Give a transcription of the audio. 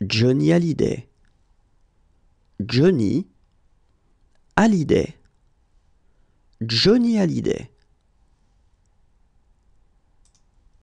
Johnny Hallyday. Johnny Hallyday. Johnny Hallyday.